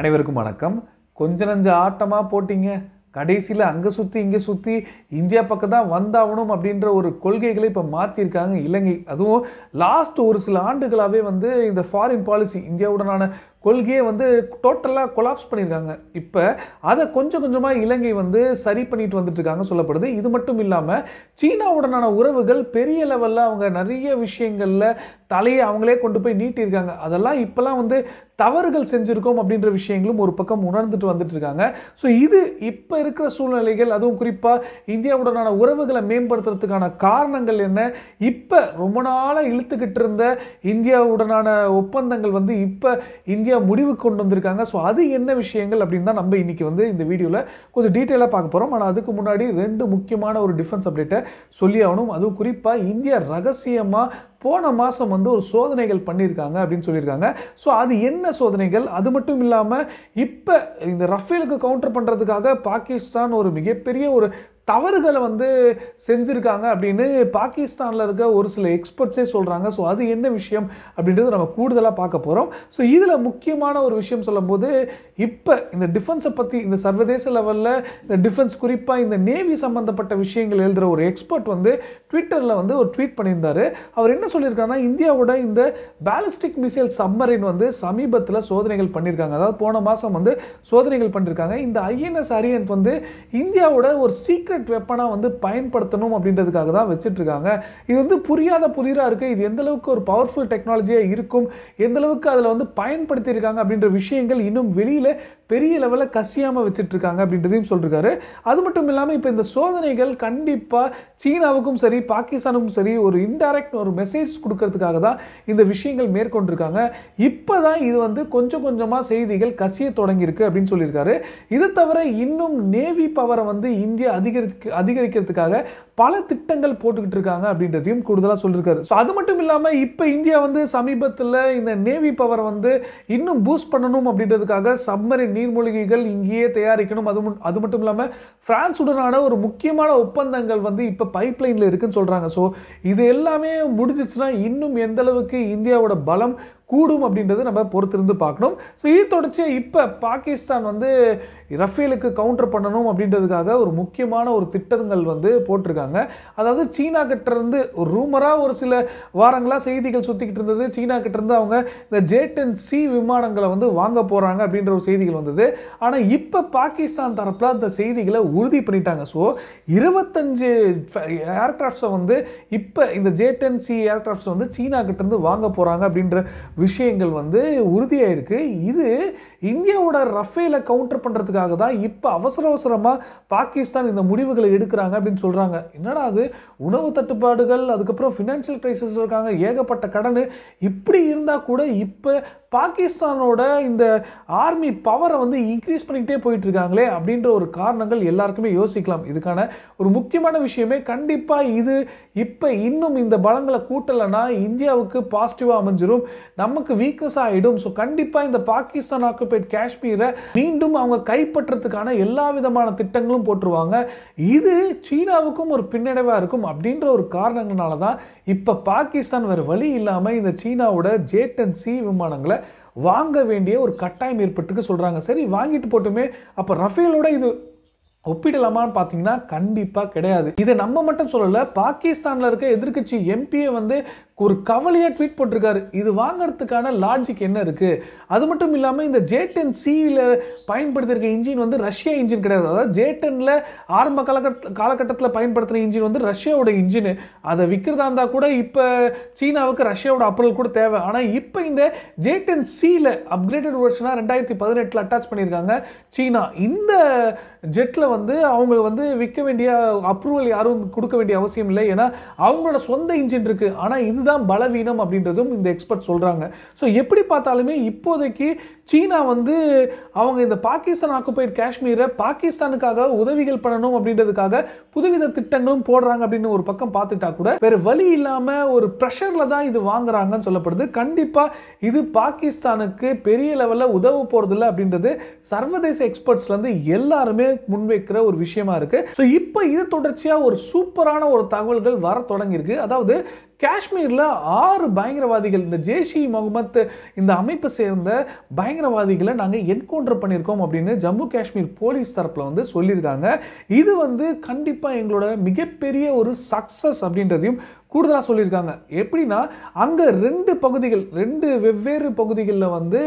அனைவருக்கும் வணக்கம் கொஞ்ச நஞ்ச ஆட்டமாக போட்டிங்க கடைசியில் அங்கே சுற்றி இங்கே சுற்றி இந்தியா பக்கம் தான் வந்தாகணும் அப்படின்ற ஒரு கொள்கைகளை இப்போ மாற்றிருக்காங்க இலங்கை அதுவும் லாஸ்ட் ஒரு சில ஆண்டுகளாகவே வந்து இந்த ஃபாரின் பாலிசி இந்தியாவுடனான கொள்கையை வந்து டோட்டலாக கொலாப்ஸ் பண்ணியிருக்காங்க இப்போ அதை கொஞ்சம் கொஞ்சமாக இலங்கை வந்து சரி பண்ணிட்டு வந்துட்டுருக்காங்க சொல்லப்படுது இது மட்டும் இல்லாமல் சீனாவுடனான உறவுகள் பெரிய லெவலில் அவங்க நிறைய விஷயங்களில் தலையை அவங்களே கொண்டு போய் நீட்டியிருக்காங்க அதெல்லாம் இப்போல்லாம் வந்து தவறுகள் செஞ்சுருக்கோம் அப்படின்ற விஷயங்களும் ஒரு பக்கம் உணர்ந்துட்டு வந்துட்டு இருக்காங்க ஸோ இது இப்போ இருக்கிற சூழ்நிலைகள் அதுவும் குறிப்பாக இந்தியாவுடனான உறவுகளை மேம்படுத்துறதுக்கான காரணங்கள் என்ன இப்போ ரொம்ப நாளாக இழுத்துக்கிட்டு இருந்த இந்தியாவுடனான ஒப்பந்தங்கள் வந்து இப்போ இந்தியா முடிவுக்கு கொண்டு வந்திருக்காங்க ஸோ அது என்ன விஷயங்கள் அப்படின்னு தான் நம்ம இன்றைக்கி வந்து இந்த வீடியோவில் கொஞ்சம் டீட்டெயிலாக பார்க்க போகிறோம் ஆனால் அதுக்கு முன்னாடி ரெண்டு முக்கியமான ஒரு டிஃபென்ஸ் அப்டேட்டை சொல்லி ஆகணும் அதுவும் குறிப்பாக இந்தியா ரகசியமாக போன மாதம் வந்து ஒரு சோதனைகள் பண்ணியிருக்காங்க அப்படின்னு சொல்லியிருக்காங்க ஸோ அது என்ன சோதனைகள் அது மட்டும் இல்லாமல் இப்போ இந்த ரஃபேலுக்கு கவுண்டர் பண்ணுறதுக்காக பாகிஸ்தான் ஒரு மிகப்பெரிய ஒரு தவறுகளை வந்து செஞ்சுருக்காங்க அப்படின்னு பாகிஸ்தானில் இருக்க ஒரு சில எக்ஸ்பர்ட்ஸே சொல்கிறாங்க ஸோ அது என்ன விஷயம் அப்படின்றது நம்ம கூடுதலாக பார்க்க போகிறோம் ஸோ இதில் முக்கியமான ஒரு விஷயம் சொல்லும்போது இப்போ இந்த டிஃபென்ஸை பற்றி இந்த சர்வதேச லெவலில் இந்த டிஃபென்ஸ் குறிப்பாக இந்த நேவி சம்மந்தப்பட்ட விஷயங்கள் எழுதுகிற ஒரு எக்ஸ்பர்ட் வந்து ட்விட்டரில் வந்து ஒரு ட்வீட் பண்ணியிருந்தார் அவர் என்ன சொல்லியிருக்காருன்னா இந்தியாவோட இந்த பேலிஸ்டிக் மிசைல் சம்மரின் வந்து சமீபத்தில் சோதனைகள் பண்ணியிருக்காங்க அதாவது போன மாதம் வந்து சோதனைகள் பண்ணியிருக்காங்க இந்த ஐஎன்எஸ் அரியன் வந்து இந்தியாவோட ஒரு சீக்கிரம் சீக்ரெட் வெப்பனாக வந்து பயன்படுத்தணும் அப்படின்றதுக்காக தான் வச்சுட்ருக்காங்க இது வந்து புரியாத புதிராக இருக்குது இது எந்தளவுக்கு ஒரு பவர்ஃபுல் டெக்னாலஜியாக இருக்கும் எந்தளவுக்கு அதில் வந்து பயன்படுத்தியிருக்காங்க அப்படின்ற விஷயங்கள் இன்னும் வெளியில் பெரிய லெவலில் கசியாமல் வச்சுட்ருக்காங்க அப்படின்றதையும் சொல்லியிருக்காரு அது மட்டும் இல்லாமல் இப்போ இந்த சோதனைகள் கண்டிப்பாக சீனாவுக்கும் சரி பாகிஸ்தானுக்கும் சரி ஒரு இன்டைரக்ட் ஒரு மெசேஜ் கொடுக்கறதுக்காக தான் இந்த விஷயங்கள் மேற்கொண்டிருக்காங்க இப்போ தான் இது வந்து கொஞ்சம் கொஞ்சமாக செய்திகள் கசிய தொடங்கியிருக்கு அப்படின்னு சொல்லியிருக்காரு இதை தவிர இன்னும் நேவி பவரை வந்து இந்தியா அதிகரிக்க அதிகரிக்கிறதுக்காக பல திட்டங்கள் போட்டுக்கிட்டு இருக்காங்க அப்படின்றதையும் கூடுதலாக சொல்லியிருக்காரு ஸோ அது மட்டும் இல்லாமல் இப்போ இந்தியா வந்து சமீபத்தில் இந்த நேவி பவர் வந்து இன்னும் பூஸ்ட் பண்ணணும் அப்படின்றதுக்காக சப்மரின் நீர்மூழ்கிகள் இங்கேயே தயாரிக்கணும் அது அது மட்டும் இல்லாமல் ஃப்ரான்ஸுடனான ஒரு முக்கியமான ஒப்பந்தங்கள் வந்து இப்போ பைப் லைனில் இருக்குன்னு சொல்கிறாங்க ஸோ இது எல்லாமே முடிஞ்சிச்சுன்னா இன்னும் எந்த அளவுக்கு இந்தியாவோட பலம் கூடும் அப்படின்றது நம்ம பொறுத்திருந்து பார்க்கணும் ஸோ இது தொடர்ச்சியாக இப்போ பாகிஸ்தான் வந்து ரஃபேலுக்கு கவுண்டர் பண்ணணும் அப்படின்றதுக்காக ஒரு முக்கியமான ஒரு திட்டங்கள் வந்து போட்டிருக்காங்க அதாவது சீனா கிட்டேருந்து ஒரு ரூமராக ஒரு சில வாரங்களாக செய்திகள் சுற்றிக்கிட்டு இருந்தது சீனா கிட்டேருந்து அவங்க இந்த ஜேட் அண்ட் சி விமானங்களை வந்து வாங்க போகிறாங்க அப்படின்ற ஒரு செய்திகள் வந்தது ஆனால் இப்போ பாகிஸ்தான் தரப்பில் அந்த செய்திகளை உறுதி பண்ணிட்டாங்க ஸோ இருபத்தஞ்சு ஏர்கிராஃப்ட்ஸை வந்து இப்போ இந்த ஜேட் அண்ட் சி ஏர்கிராஃப்ட்ஸ் வந்து சீனா கிட்டேருந்து வாங்க போகிறாங்க அப்படின்ற விஷயங்கள் வந்து உறுதியாக இருக்குது இது இந்தியாவோட ரஃபேலை கவுண்டர் பண்ணுறதுக்காக தான் இப்போ அவசர அவசரமாக பாகிஸ்தான் இந்த முடிவுகளை எடுக்கிறாங்க அப்படின்னு சொல்கிறாங்க என்னடா அது உணவு தட்டுப்பாடுகள் அதுக்கப்புறம் ஃபினான்ஷியல் கிரைசிஸ் இருக்காங்க ஏகப்பட்ட கடன் இப்படி இருந்தால் கூட இப்போ பாகிஸ்தானோட இந்த ஆர்மி பவரை வந்து இன்க்ரீஸ் பண்ணிக்கிட்டே போயிட்டுருக்காங்களே அப்படின்ற ஒரு காரணங்கள் எல்லாருக்குமே யோசிக்கலாம் இதுக்கான ஒரு முக்கியமான விஷயமே கண்டிப்பாக இது இப்போ இன்னும் இந்த பலங்களை கூட்டலைன்னா இந்தியாவுக்கு பாசிட்டிவாக அமைஞ்சிரும் நமக்கு வீக்னஸ் ஆகிடும் ஸோ கண்டிப்பாக இந்த பாகிஸ்தான் ஆக்கு ஆக்குபைட் காஷ்மீரை மீண்டும் அவங்க கைப்பற்றத்துக்கான எல்லா விதமான திட்டங்களும் போட்டுருவாங்க இது சீனாவுக்கும் ஒரு பின்னடைவாக இருக்கும் அப்படின்ற ஒரு காரணங்களால தான் இப்போ பாகிஸ்தான் வேறு வழி இல்லாமல் இந்த சீனாவோட ஜேட் அண்ட் சி விமானங்களை வாங்க வேண்டிய ஒரு கட்டாயம் ஏற்பட்டுக்கு சொல்கிறாங்க சரி வாங்கிட்டு போட்டுமே அப்போ ரஃபேலோட இது ஒப்பிடலாமான்னு பார்த்தீங்கன்னா கண்டிப்பாக கிடையாது இதை நம்ம மட்டும் சொல்லலை பாகிஸ்தானில் இருக்க எதிர்கட்சி எம்பியை வந்து ஒரு கவலையாக ட்வீட் போட்டிருக்காரு இது வாங்கிறதுக்கான லாஜிக் என்ன இருக்குது அது மட்டும் இல்லாமல் இந்த ஜேடன் சிவியில் பயன்படுத்தியிருக்க இன்ஜின் வந்து ரஷ்யா இன்ஜின் கிடையாது அதாவது ஜேட்டனில் ஆரம்ப காலகட்ட காலகட்டத்தில் பயன்படுத்தின இன்ஜின் வந்து ரஷ்யாவோட இன்ஜின் அதை விற்கிறதா இருந்தால் கூட இப்போ சீனாவுக்கு ரஷ்யாவோட அப்ரூவல் கூட தேவை ஆனால் இப்போ இந்த ஜேடன் சியில் அப்கிரேட் வெர்ஷனாக ரெண்டாயிரத்தி பதினெட்டில் அட்டாச் பண்ணியிருக்காங்க சீனா இந்த ஜெட்டில் வந்து அவங்க வந்து விற்க வேண்டிய அப்ரூவல் யாரும் கொடுக்க வேண்டிய அவசியம் இல்லை ஏன்னா அவங்களோட சொந்த இன்ஜின் இருக்குது ஆனால் இது இதுதான் பலவீனம் அப்படின்றதும் இந்த எக்ஸ்பர்ட் சொல்கிறாங்க ஸோ எப்படி பார்த்தாலுமே இப்போதைக்கு சீனா வந்து அவங்க இந்த பாகிஸ்தான் ஆக்குபைட் காஷ்மீரை பாகிஸ்தானுக்காக உதவிகள் பண்ணணும் அப்படின்றதுக்காக புதுவித திட்டங்களும் போடுறாங்க அப்படின்னு ஒரு பக்கம் பார்த்துட்டா கூட வேறு வழி இல்லாமல் ஒரு ப்ரெஷரில் தான் இது வாங்குறாங்கன்னு சொல்லப்படுது கண்டிப்பாக இது பாகிஸ்தானுக்கு பெரிய லெவலில் உதவ போகிறதில்ல அப்படின்றது சர்வதேச எக்ஸ்பர்ட்ஸ்லேருந்து எல்லாருமே முன்வைக்கிற ஒரு விஷயமா இருக்குது ஸோ இப்போ இது தொடர்ச்சியாக ஒரு சூப்பரான ஒரு தகவல்கள் வர தொடங்கியிருக்கு அதாவது காஷ்மீரில் ஆறு பயங்கரவாதிகள் இந்த ஜேஷி முகமத் இந்த அமைப்பை சேர்ந்த பயங்கரவாதிகளை நாங்கள் என்கவுண்டர் பண்ணியிருக்கோம் அப்படின்னு ஜம்மு காஷ்மீர் போலீஸ் தரப்பில் வந்து சொல்லியிருக்காங்க இது வந்து கண்டிப்பாக எங்களோட மிகப்பெரிய ஒரு சக்ஸஸ் அப்படின்றதையும் கூடுதலாக சொல்லியிருக்காங்க எப்படின்னா அங்கே ரெண்டு பகுதிகள் ரெண்டு வெவ்வேறு பகுதிகளில் வந்து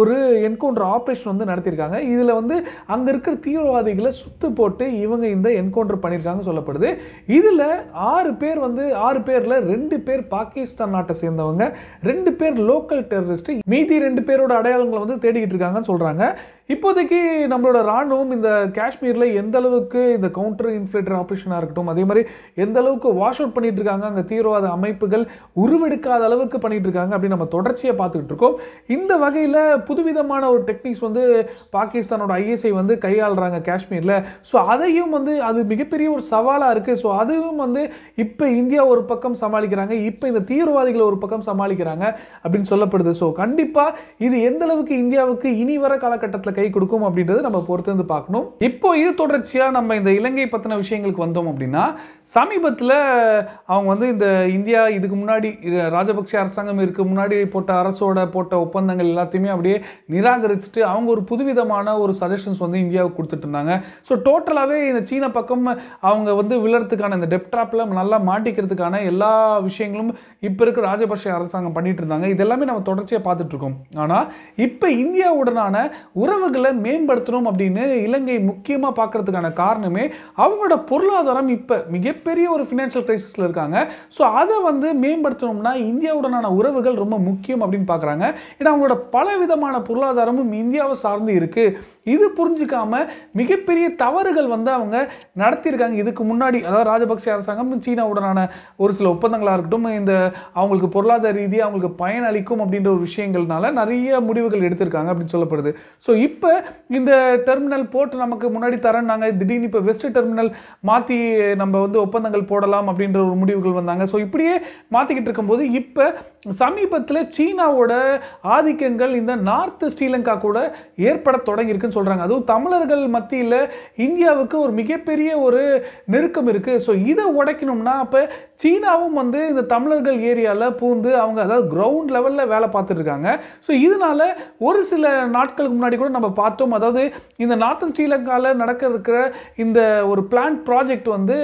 ஒரு என்கவுண்டர் ஆப்ரேஷன் வந்து நடத்தியிருக்காங்க இதில் வந்து அங்கே இருக்கிற தீவிரவாதிகளை சுத்து போட்டு இவங்க இந்த என்கவுண்டர் பண்ணியிருக்காங்க சொல்லப்படுது இதில் ஆறு பேர் வந்து ஆறு பேரில் ரெண்டு பேர் பாகிஸ்தான் நாட்டை சேர்ந்தவங்க ரெண்டு பேர் லோக்கல் டெரரிஸ்ட்டு மீதி ரெண்டு பேரோட அடையாளங்களை வந்து தேடிக்கிட்டு இருக்காங்கன்னு சொல்கிறாங்க இப்போதைக்கு நம்மளோட ராணுவம் இந்த காஷ்மீரில் எந்த அளவுக்கு இந்த கவுண்டர் இன்ஃபிளேட்டர் ஆப்ரேஷனாக இருக்கட்டும் அதே மாதிரி எந்த அளவுக்கு வாஷ் அவுட் பண்ணிட்டு இருக்காங்க அங்கே தீவிரவாத அமைப்புகள் உருவெடுக்காத அளவுக்கு பண்ணிட்டு இருக்காங்க அப்படின்னு நம்ம தொடர்ச்சியாக பார்த்துக்கிட்டு இருக்கோம் இந்த வகையில் புதுவிதமான ஒரு டெக்னிக்ஸ் வந்து பாகிஸ்தானோட ஐஎஸ்ஐ வந்து கையாளுறாங்க காஷ்மீரில் ஸோ அதையும் வந்து அது மிகப்பெரிய ஒரு சவாலாக இருக்குது ஸோ அதுவும் வந்து இப்போ இந்தியா ஒரு பக்கம் சமாளிக்கிறாங்க இப்போ இந்த தீவிரவாதிகளை ஒரு பக்கம் சமாளிக்கிறாங்க அப்படின்னு சொல்லப்படுது ஸோ கண்டிப்பாக இது எந்த அளவுக்கு இந்தியாவுக்கு இனி வர காலகட்டத்தில் கை கொடுக்கும் அப்படின்றது நம்ம பொறுத்து வந்து பார்க்கணும் இப்போ இது தொடர்ச்சியாக நம்ம இந்த இலங்கை பற்றின விஷயங்களுக்கு வந்தோம் அப்படின்னா சமீபத்தில் அவங்க வந்து இந்த இந்தியா இதுக்கு முன்னாடி ராஜபக்ஷ அரசாங்கம் இருக்கு முன்னாடி போட்ட அரசோட போட்ட ஒப்பந்தங்கள் எல்லாத்தையுமே அப்படியே நிராகரிச்சுட்டு அவங்க ஒரு புதுவிதமான ஒரு சஜஷன்ஸ் வந்து இந்தியாவுக்கு கொடுத்துட்டு இருந்தாங்க ஸோ டோட்டலாகவே இந்த சீன பக்கம் அவங்க வந்து விழுறதுக்கான இந்த டெப்டாப்பில் நல்லா மாட்டிக்கிறதுக்கான எல்லா விஷயங்களும் இப்போ இருக்கிற ராஜபக்ஷ அரசாங்கம் பண்ணிட்டு இருந்தாங்க இதெல்லாமே நம்ம தொடர்ச்சியாக பார்த்துட்ருக்கோம் ஆனால் இப்போ இந்தியாவுடனான உறவு உறவுகளை மேம்படுத்தணும் அப்படின்னு இலங்கை முக்கியமாக பார்க்குறதுக்கான காரணமே அவங்களோட பொருளாதாரம் இப்போ மிகப்பெரிய ஒரு ஃபினான்ஷியல் க்ரைசிஸில் இருக்காங்க ஸோ அதை வந்து மேம்படுத்தணும்னா இந்தியாவுடனான உறவுகள் ரொம்ப முக்கியம் அப்படின்னு பார்க்குறாங்க ஏன்னா அவங்களோட பல விதமான பொருளாதாரமும் இந்தியாவை சார்ந்து இருக்குது இது புரிஞ்சுக்காமல் மிகப்பெரிய தவறுகள் வந்து அவங்க நடத்தியிருக்காங்க இதுக்கு முன்னாடி அதாவது ராஜபக்சே அரசாங்கம் சீனாவுடனான ஒரு சில ஒப்பந்தங்களாக இருக்கட்டும் இந்த அவங்களுக்கு பொருளாதார ரீதியாக அவங்களுக்கு பயன் அளிக்கும் அப்படின்ற ஒரு விஷயங்கள்னால நிறைய முடிவுகள் எடுத்திருக்காங்க அப்படின்னு சொல்லப்படுது ஸோ இப்போ இந்த டெர்மினல் போட்டு நமக்கு முன்னாடி தரேன் நாங்கள் திடீர்னு இப்போ வெஸ்ட் டெர்மினல் மாற்றி நம்ம வந்து ஒப்பந்தங்கள் போடலாம் அப்படின்ற ஒரு முடிவுகள் வந்தாங்க ஸோ இப்படியே மாற்றிக்கிட்டு இருக்கும்போது இப்போ சமீபத்தில் சீனாவோட ஆதிக்கங்கள் இந்த நார்த் ஸ்ரீலங்கா கூட ஏற்பட தொடங்கியிருக்குன்னு சொல்கிறாங்க அதுவும் தமிழர்கள் மத்தியில் இந்தியாவுக்கு ஒரு மிகப்பெரிய ஒரு நெருக்கம் இருக்குது ஸோ இதை உடைக்கணும்னா அப்போ சீனாவும் வந்து இந்த தமிழர்கள் ஏரியாவில் பூந்து அவங்க அதாவது கிரவுண்ட் லெவலில் வேலை பார்த்துட்ருக்காங்க ஸோ இதனால் ஒரு சில நாட்களுக்கு முன்னாடி கூட நம்ம பார்த்தோம் அதாவது இந்த நார்த்தன் ஸ்ரீலங்காவில் நடக்க இருக்கிற இந்த ஒரு பிளான் ப்ராஜெக்ட் வந்து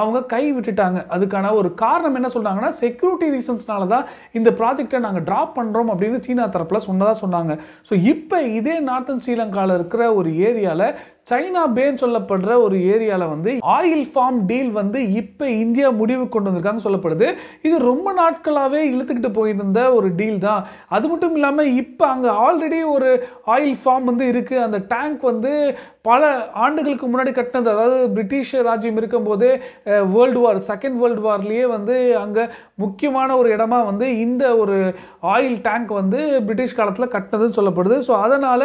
அவங்க கை விட்டுட்டாங்க அதுக்கான ஒரு காரணம் என்ன சொல்கிறாங்கன்னா செக்யூரிட்டி ரீசன்ஸ்னால தான் இந்த ப்ராஜெக்டை நாங்கள் ட்ராப் பண்ணுறோம் அப்படின்னு சீனா தரப்பில் சொன்னதாக சொன்னாங்க ஸோ இப்போ இதே நார்த்தன் ஸ்ரீலங்காவில் இருக்கிற ஒரு ஏரியாவில் சைனா பேன்னு சொல்லப்படுற ஒரு ஏரியாவில் வந்து ஆயில் ஃபார்ம் டீல் வந்து இப்போ இந்தியா முடிவு கொண்டு வந்திருக்காங்க சொல்லப்படுது இது ரொம்ப நாட்களாகவே இழுத்துக்கிட்டு போயிட்டு இருந்த ஒரு டீல் தான் அது மட்டும் இல்லாமல் இப்போ அங்கே ஆல்ரெடி ஒரு ஆயில் ஃபார்ம் வந்து இருக்குது அந்த டேங்க் வந்து பல ஆண்டுகளுக்கு முன்னாடி கட்டினது அதாவது பிரிட்டிஷ் ராஜ்யம் இருக்கும்போதே வேர்ல்டு வார் செகண்ட் வேர்ல்டு வார்லேயே வந்து அங்கே முக்கியமான ஒரு இடமா வந்து இந்த ஒரு ஆயில் டேங்க் வந்து பிரிட்டிஷ் காலத்தில் கட்டினதுன்னு சொல்லப்படுது ஸோ அதனால்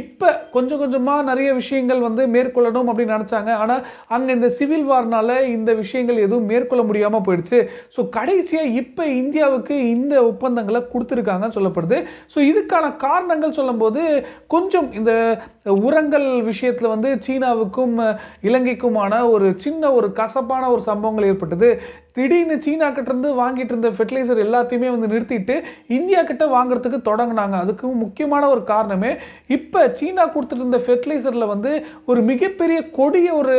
இப்போ கொஞ்சம் கொஞ்சமாக நிறைய விஷயங்கள் வந்து மேற்கொள்ளணும் அப்படின்னு நினச்சாங்க ஆனால் அங்கே இந்த சிவில் வார்னால் இந்த விஷயங்கள் எதுவும் மேற்கொள்ள முடியாமல் போயிடுச்சு ஸோ கடைசியாக இப்போ இந்தியாவுக்கு இந்த ஒப்பந்தங்களை கொடுத்துருக்காங்கன்னு சொல்லப்படுது ஸோ இதுக்கான காரணங்கள் சொல்லும்போது கொஞ்சம் இந்த உரங்கள் விஷயத்தில் வந்து சீனாவுக்கும் இலங்கைக்குமான ஒரு சின்ன ஒரு கசப்பான ஒரு சம்பவங்கள் ஏற்பட்டது திடீர்னு சீனா கிட்டேருந்து வாங்கிட்டு இருந்த ஃபெர்டிலைசர் எல்லாத்தையுமே வந்து நிறுத்திட்டு இந்தியா கிட்ட வாங்குறதுக்கு தொடங்கினாங்க அதுக்கு முக்கியமான ஒரு காரணமே இப்போ சீனா கொடுத்துட்டு இருந்த ஃபெர்டிலைசரில் வந்து ஒரு மிகப்பெரிய கொடிய ஒரு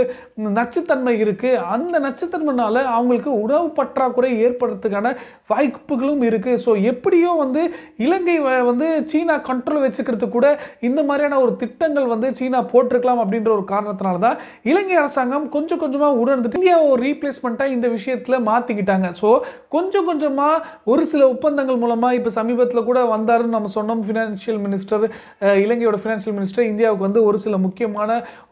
நச்சுத்தன்மை இருக்குது அந்த நச்சுத்தன்மைனால அவங்களுக்கு உணவு பற்றாக்குறை ஏற்படுறதுக்கான வாய்ப்புகளும் இருக்குது ஸோ எப்படியோ வந்து இலங்கை வந்து சீனா கண்ட்ரோல் வச்சுக்கிறது கூட இந்த மாதிரியான ஒரு திட்டங்கள் வந்து சீனா போட்டிருக்கலாம் அப்படின்ற ஒரு காரணத்தினால தான் இலங்கை அரசாங்கம் கொஞ்சம் கொஞ்சமாக உணர்ந்துட்டு இந்தியாவை ஒரு ரீப்ளேஸ்மெண்ட்டாக இந்த விஷயத்தில் மாற்றிக்கிட்டாங்க ஸோ கொஞ்சம் கொஞ்சமாக ஒரு சில ஒப்பந்தங்கள் மூலமாக இப்போ சமீபத்தில் கூட வந்தாருன்னு நம்ம சொன்னோம் ஃபினான்ஷியல் மினிஸ்டர் இலங்கையோட ஃபினான்ஷியல் மினிஸ்டர் இந்தியாவுக்கு வந்து ஒரு சில முக்கியமான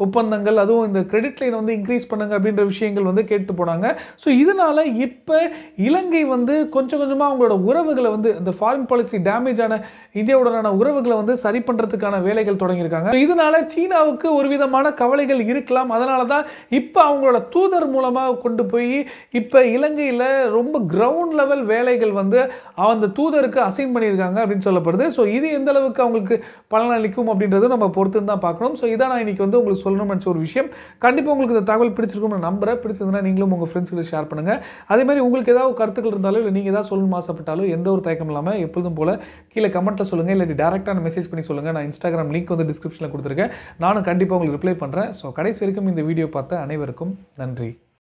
ஒப்பந்தங்கள் அதுவும் இந்த கிரெடிட் லைன் வந்து இன்க்ரீஸ் பண்ணுங்க அப்படின்ற விஷயங்கள் வந்து கேட்டு போனாங்க ஸோ இதனால் இப்போ இலங்கை வந்து கொஞ்சம் கொஞ்சமாக அவங்களோட உறவுகளை வந்து இந்த ஃபாரின் பாலிசி டேமேஜ் ஆன இந்தியாவுடனான உறவுகளை வந்து சரி பண்ணுறதுக்கான வேலைகள் தொடங்கியிருக்காங்க இதனால சீனாவுக்கு ஒரு விதமான கவலைகள் இருக்கலாம் அதனால தான் இப்போ அவங்களோட தூதர் மூலமாக கொண்டு போய் இப்போ இலங்கை இலங்கையில் ரொம்ப கிரவுண்ட் லெவல் வேலைகள் வந்து அந்த தூதருக்கு அசைன் பண்ணியிருக்காங்க அப்படின்னு சொல்லப்படுது ஸோ இது எந்த அளவுக்கு அவங்களுக்கு பலனளிக்கும் அப்படின்றதும் நம்ம பொறுத்து தான் பார்க்கணும் ஸோ இதான் நான் இன்றைக்கி வந்து உங்களுக்கு சொல்லணும் நினச்ச ஒரு விஷயம் கண்டிப்பாக உங்களுக்கு இந்த தகவல் பிடிச்சிருக்கும் நான் நம்புறேன் பிடிச்சிருந்தனா நீங்களும் உங்கள் ஃப்ரெண்ட்ஸ்களை ஷேர் பண்ணுங்கள் அதே மாதிரி உங்களுக்கு ஏதாவது கருத்துக்கள் இருந்தாலும் இல்லை நீங்கள் ஏதாவது சொல்லணும் ஆசைப்பட்டாலும் எந்த ஒரு தயக்கம் இல்லாமல் எப்பொழுதும் போல் கீழே கமெண்ட்டில் சொல்லுங்கள் இல்லை டேரெக்டாக மெசேஜ் பண்ணி சொல்லுங்கள் நான் இன்ஸ்டாகிராம் லிங்க் வந்து டிஸ்கிரிப்ஷனில் கொடுத்துருக்கேன் நானும் கண்டிப்பாக உங்களுக்கு ரிப்ளை பண்ணுறேன் ஸோ கடைசி வரைக்கும் இந்த வீடியோ பார்த்த அனைவருக்கும் நன்றி